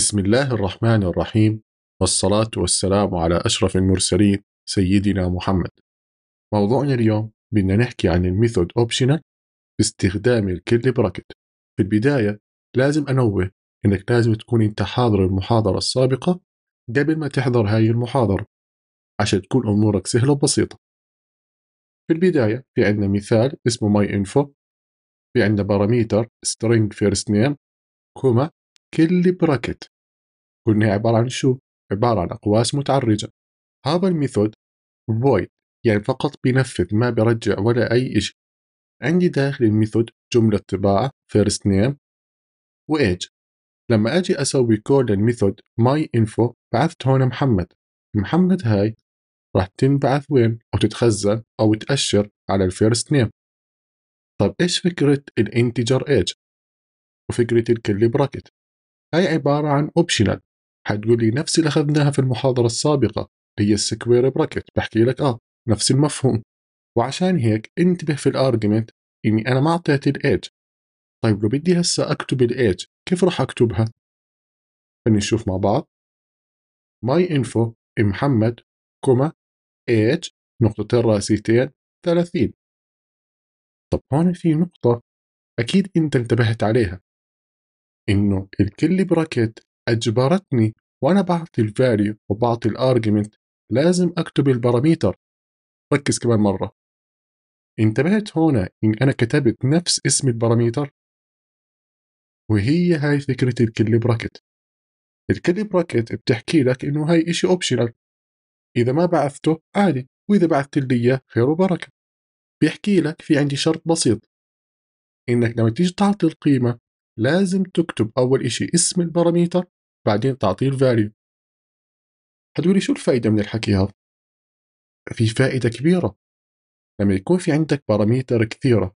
بسم الله الرحمن الرحيم والصلاة والسلام على أشرف المرسلين سيدنا محمد موضوعنا اليوم بدنا نحكي عن الميثود اوبشنال باستخدام الكل براكت في البداية لازم أنوه إنك لازم تكون أنت حاضر المحاضرة السابقة قبل ما تحضر هاي المحاضرة عشان تكون أمورك سهلة وبسيطة في البداية في عندنا مثال اسمه ماي انفو في عندنا باراميتر string first name كوما كل براكت وإن هي عبارة عن شو؟ عبارة عن أقواس متعرجة هذا الميثود void يعني فقط بينفذ ما برجع ولا أي إشي عندي داخل الميثود جملة طباعة first name و age لما أجي أسوي كول للميثود my info بعثت هون محمد محمد هاي راح تنبعث وين أو تتخزن أو تأشر على الفيرست نيم طب إيش فكرة الانتجر ايج وفكرة الكل براكت هي عبارة عن اوبشنال حتقول لي نفس اللي اخذناها في المحاضرة السابقة اللي هي السكوير براكت بحكي لك اه نفس المفهوم وعشان هيك انتبه في الارجمنت اني انا ما اعطيت الايج طيب لو بدي هسه اكتب الايج كيف راح اكتبها؟ خلينا نشوف مع بعض ماي انفو محمد كوما ايج نقطتين راسيتين 30 طب هون في نقطة أكيد أنت انتبهت عليها إنه الكل براكت أجبرتني وأنا بعطي الفاليو وبعطي الارجمنت لازم أكتب الباراميتر ركز كمان مرة انتبهت هنا إن أنا كتبت نفس اسم الباراميتر وهي هاي فكرة الكل براكت الكل براكت بتحكي لك إنه هاي إشي أوبشنال إذا ما بعثته عادي وإذا بعثت لي إياه خير وبركة بيحكي لك في عندي شرط بسيط إنك لما تيجي تعطي القيمة لازم تكتب أول إشي اسم الباراميتر بعدين تعطيه الفاليو هتقولي شو الفائدة من الحكي هذا؟ في فائدة كبيرة لما يكون في عندك باراميتر كثيرة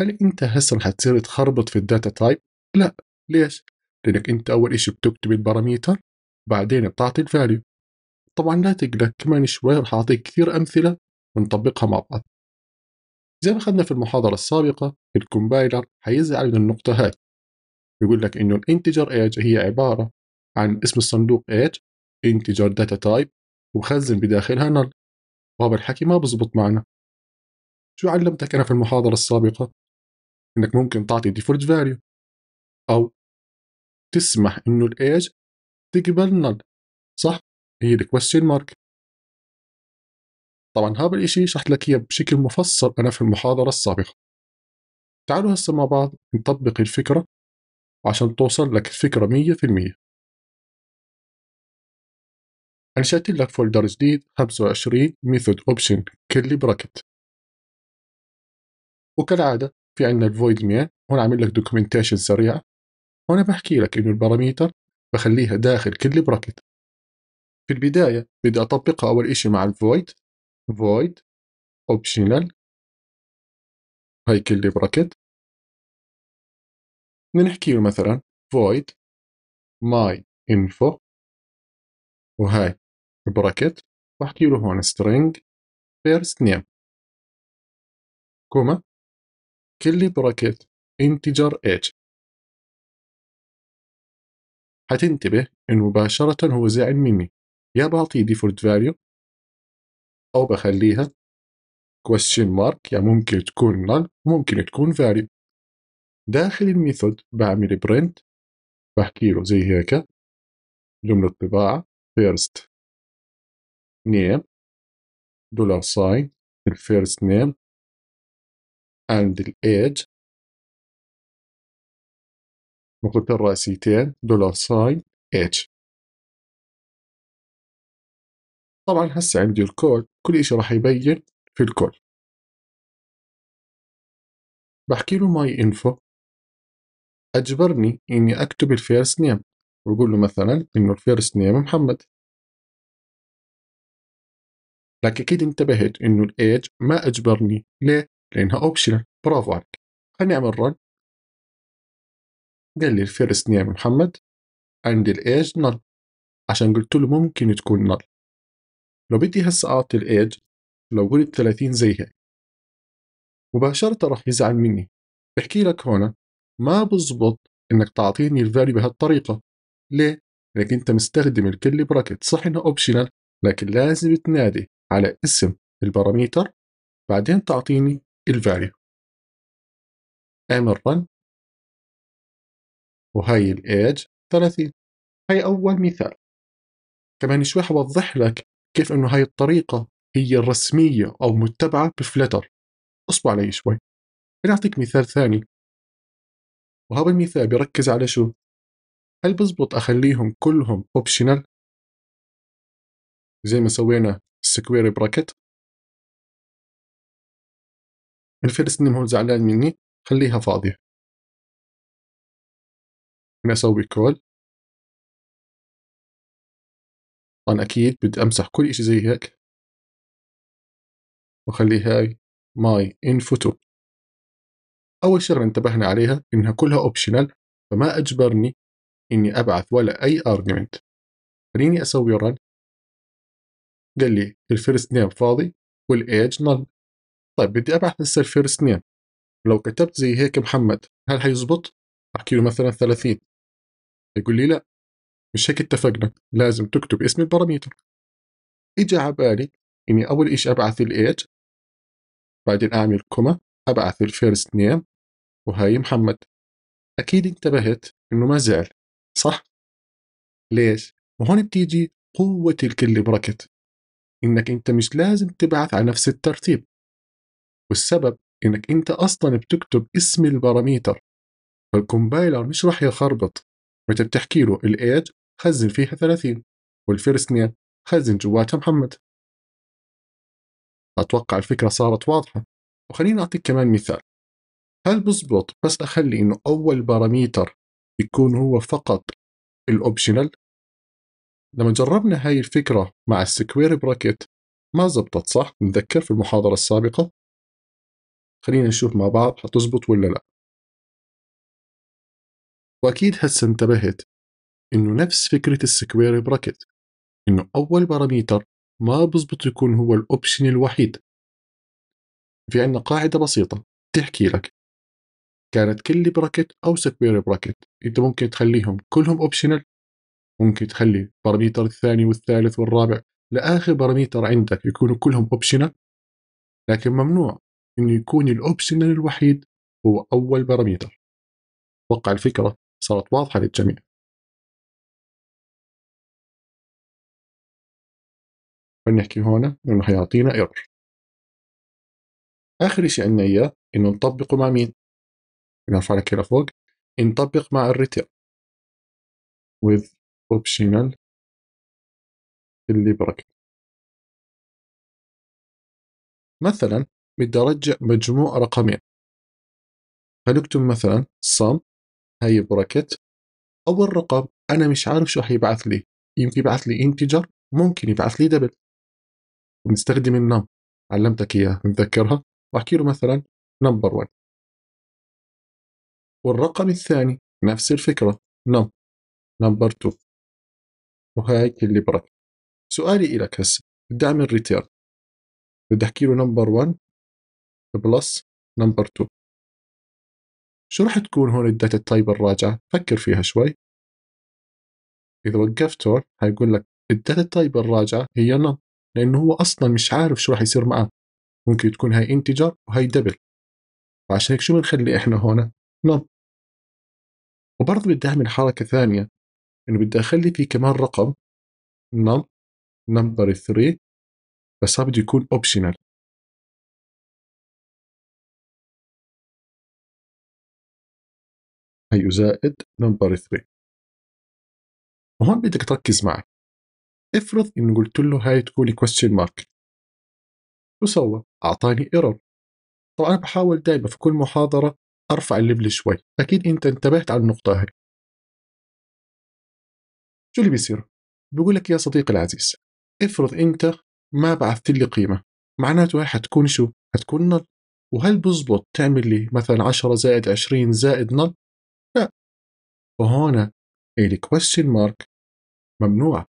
هل أنت هسه رح تصير تخربط في الداتا تايب؟ لا ليش؟ لأنك أنت أول إشي بتكتب الباراميتر بعدين بتعطي الفاليو طبعا لا تقلق كمان شوي رح أعطيك كثير أمثلة ونطبقها مع بعض زي ما أخذنا في المحاضرة السابقة الكومبايلر حيزعل من النقطة هاي بيقول لك انه الانتجر ايج هي عباره عن اسم الصندوق ايج انتجر داتا تايب وخزن بداخلها نل وهذا الحكي ما بزبط معنا شو علمتك انا في المحاضره السابقه انك ممكن تعطي ديفولت فاليو او تسمح انه الايج تقبل نل صح هي الكويستشن مارك طبعا هذا الاشي شرحت لك اياه بشكل مفصل انا في المحاضره السابقه تعالوا هسه مع بعض نطبق الفكره عشان توصل لك الفكرة مية في المية أنشأت لك فولدر جديد 25 ميثود أوبشن كلي براكت وكالعادة في عندنا الفويد مين هون عامل لك دوكيومنتيشن سريعة هون بحكي لك إنه الباراميتر بخليها داخل كل براكت في البداية بدي أطبقها أول إشي مع الفويد void optional هاي كل براكت بنحكي له مثلا void my info وهي براكت بحكي له هون string first name كوما كل براكت integer age حتنتبه انه مباشرة هو زعل مني يا بعطيه default value او بخليها question mark يا يعني ممكن تكون null ممكن تكون value داخل الميثود بعمل برنت بحكي له زي هيك جملة طباعة first name دولار ساين first name and age نقطة الرأسيتين دولار ساين اتش طبعا هسه عندي الكود كل اشي راح يبين في الكود بحكي له my info اجبرني اني اكتب الفيرست نيم وأقول له مثلا انه الفيرست نيم محمد لكن اكيد انتبهت انه الايج ما اجبرني ليه؟ لانها اوبشنال برافو عليك خليني اعمل رن قال لي الفيرست نيم محمد عندي الايج نل عشان قلت له ممكن تكون نل لو بدي هسه اعطي الايج لو قلت 30 زي هيك مباشرة راح يزعل مني بحكي لك هون ما بزبط انك تعطيني الفاليو بهالطريقه ليه؟ لانك انت مستخدم الكل براكت صح انه اوبشنال لكن لازم تنادي على اسم الباراميتر بعدين تعطيني الفاليو اعمل رن وهي الايج 30 هي اول مثال كمان شوي حوضح لك كيف انه هاي الطريقه هي الرسميه او متبعه بفلتر اصبر علي شوي بنعطيك مثال ثاني وهذا المثال بيركز على شو؟ هل بزبط أخليهم كلهم اوبشنال زي ما سوينا السكوير براكت الفلسطيني هو زعلان مني خليها فاضية أنا أسوي كول طبعا أكيد بدي أمسح كل إشي زي هيك وأخلي هاي ماي انفوتو أول شغلة انتبهنا عليها إنها كلها أوبشنال فما أجبرني إني أبعث ولا أي أرجمنت خليني أسوي رن قال لي الفيرست نيم فاضي والإيج نل طيب بدي أبعث لسه الفيرست نيم لو كتبت زي هيك محمد هل حيزبط؟ أحكي له مثلا 30 يقول لي لا مش هيك اتفقنا لازم تكتب اسم البارامتر اجى على بالي اني اول اشي ابعث الايج بعدين اعمل كوما ابعث الفيرست نيم وهاي محمد أكيد انتبهت إنه ما زعل صح؟ ليش؟ وهون بتيجي قوة الكل بركت إنك أنت مش لازم تبعث على نفس الترتيب والسبب إنك أنت أصلا بتكتب اسم الباراميتر فالكومبايلر مش راح يخربط متى بتحكي له الإيج خزن فيها 30 والفيرست نيم خزن جواتها محمد أتوقع الفكرة صارت واضحة وخليني أعطيك كمان مثال هل بزبط بس اخلي انه اول باراميتر يكون هو فقط الاوبشنال لما جربنا هاي الفكرة مع السكوير براكت ما زبطت صح نتذكر في المحاضرة السابقة خلينا نشوف مع بعض حتزبط ولا لا وأكيد هسه انتبهت إنه نفس فكرة السكوير براكت إنه أول باراميتر ما بزبط يكون هو الأوبشن الوحيد في عنا قاعدة بسيطة تحكي لك كانت كل براكت او سكوير براكت انت ممكن تخليهم كلهم اوبشنال ممكن تخلي باراميتر الثاني والثالث والرابع لاخر باراميتر عندك يكونوا كلهم اوبشنال لكن ممنوع انه يكون الاوبشنال الوحيد هو اول باراميتر اتوقع الفكره صارت واضحه للجميع فنحكي هنا انه حيعطينا ايرور اخر شيء عندنا اياه انه نطبقه مع مين نرفع إلى فوق ينطبق مع الريتيرن with optional اللي بركب مثلا بدي ارجع مجموع رقمين فنكتب مثلا sum هاي بركت اول رقم انا مش عارف شو حيبعث لي يمكن يبعث لي integer ممكن يبعث لي دبل ونستخدم النم علمتك اياها متذكرها واحكي له مثلا نمبر 1 والرقم الثاني نفس الفكرة نم نمبر 2 وهاي اللي برك سؤالي إلك هسه بدي أعمل ريتيرن بدي أحكي له نمبر 1 بلس نمبر 2 شو رح تكون هون الداتا تايب الراجعة فكر فيها شوي إذا وقفت هون هيقول لك الداتا تايب الراجعة هي نم لأنه هو أصلا مش عارف شو رح يصير معاه ممكن تكون هاي انتجر وهاي دبل عشان هيك شو بنخلي إحنا هون نم وبرضه بدي أعمل حركة ثانية إنه بدي أخلي فيه كمان رقم نم نمبر 3 بس بده يكون اوبشنال هي زائد نمبر 3 وهون بدك تركز معي افرض انه قلت له هاي تكون question mark شو سوى؟ اعطاني ايرور طبعا انا بحاول دائما في كل محاضره ارفع الليفل شوي اكيد انت انتبهت على النقطه هاي شو اللي بيصير بيقول لك يا صديقي العزيز افرض انت ما بعثت لي قيمه معناته هي حتكون شو حتكون نل وهل بزبط تعمل لي مثلا 10 زائد 20 زائد نل لا فهون الكويشن مارك ممنوع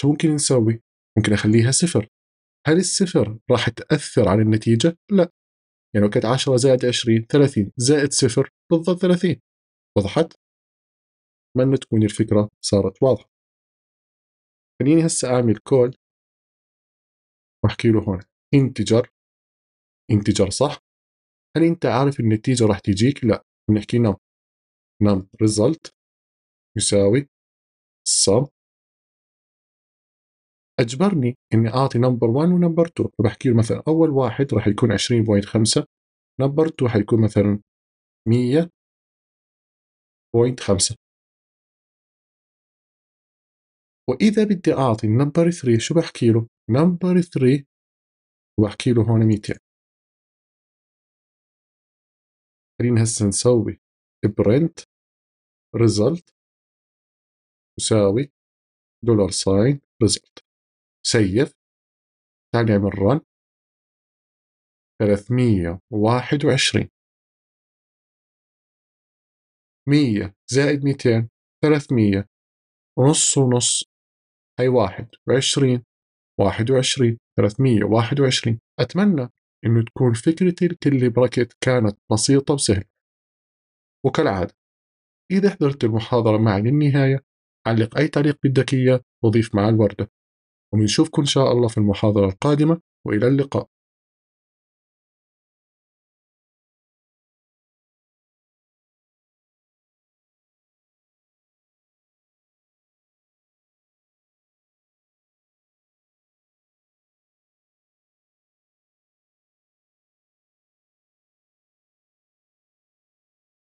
شو ممكن نسوي ممكن اخليها صفر هل الصفر راح تأثر على النتيجة؟ لا يعني لو كانت 10 زائد 20 30 زائد 0 بالضبط 30 وضحت؟ أتمنى تكون الفكرة صارت واضحة خليني هسه أعمل كود وأحكي له هون انتجر انتجر صح هل أنت عارف النتيجة راح تجيك؟ لا بنحكي نم نم result يساوي sum اجبرني اني اعطي نمبر 1 ونمبر 2 فبحكي له مثلا اول واحد راح يكون 20.5 نمبر 2 حيكون مثلا 100.5 واذا بدي اعطي نمبر 3 شو بحكي له نمبر 3 وبحكي له هون 200 يعني. خلينا هسه نسوي برنت ريزلت يساوي دولار ساين ريزلت سيف تعال نعمل رن 321 100 زائد 200 300 ونص ونص هي واحد وعشرين واحد وعشرين ثلاثمية واحد وعشرين أتمنى أنه تكون فكرتي لكل بركت كانت بسيطة وسهلة وكالعادة إذا حضرت المحاضرة معي للنهاية علق أي تعليق بدك إياه وضيف مع الوردة وبنشوفكم إن شاء الله في المحاضرة القادمة وإلى اللقاء